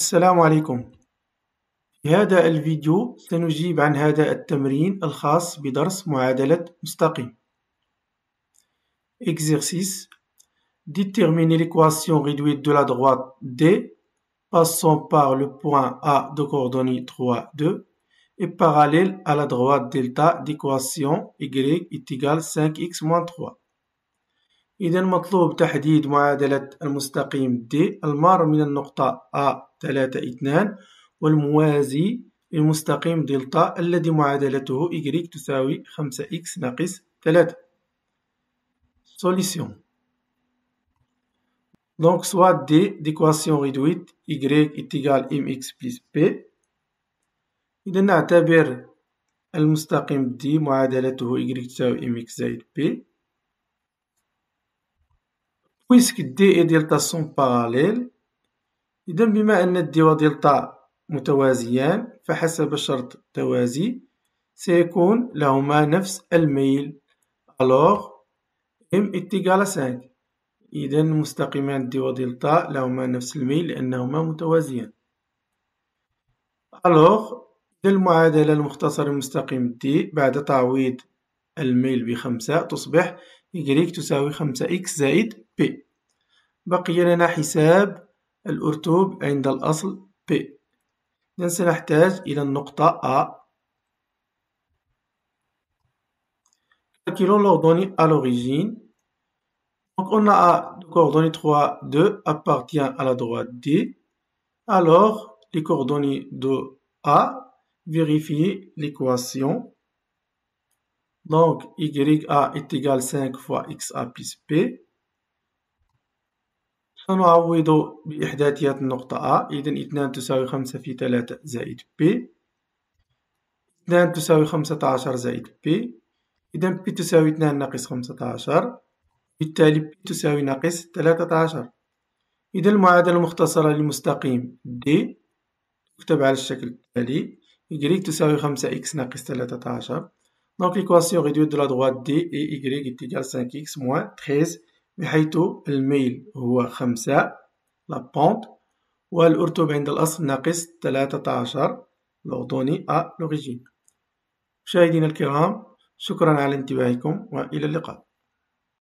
السلام عليكم في هذا الفيديو سنجيب عن هذا التمرين الخاص بدرس معادلة مستقيم Exercice Déterminer l'équation réduite de la droite D passant par le point A de coordonnées 3, 2 et parallèle à la droite delta d'équation Y est égale 5x-3. إذا مطلوب تحديد معادلة المستقيم D المار من النقطة A 3 2 والموازي للمستقيم دلتا الذي معادلته Y تساوي 5X ناقص 3 solution donc soit D d'équation réduite Y égale MX plus P إذا نعتبر المستقيم D معادلته Y تساوي MX زائد P بويسك دي اي دلتا طا سون باراليل إذا بما أن الدي و طا متوازيان فحسب شرط التوازي سيكون لهما نفس الميل ألوغ ام اتيكال 5 إذا مستقيمان دي و طا لهما نفس الميل لأنهما متوازيان ألوغ المعادلة المختصرة المستقيم دي بعد تعويض الميل بخمسة تصبح y تساوي خمسة x زائد b بقي لنا حساب الأرتوب عند الأصل b إذن سنحتاج إلى النقطة A calculons l'ordonnée à l'origine. Donc on a A, de coordonnées 3, 2 appartient à la droite D. Alors, les coordonnées de A, vérifiez l'équation. Donc, YA est égal 5 fois XA plus B. سنعوض بإحداثية النقطة A إذا 2 تساوي 5 في 3 زائد B 2 تساوي 15 زائد B إذا B تساوي 2 ناقص 15 بالتالي B تساوي ناقص 13 إذا المعادلة المختصرة للمستقيم D تكتب على الشكل التالي Y تساوي 5 x ناقص 13 دونك ليكواسيون ريديوت دو لا دروات دي اي y اتجاه 5 x موان 13 بحيث الميل هو خمسة لا بونت والأرتب عند الأصل ناقص 13 لوطوني أ لوريجين مشاهدينا الكرام شكرا على انتباهكم وإلى اللقاء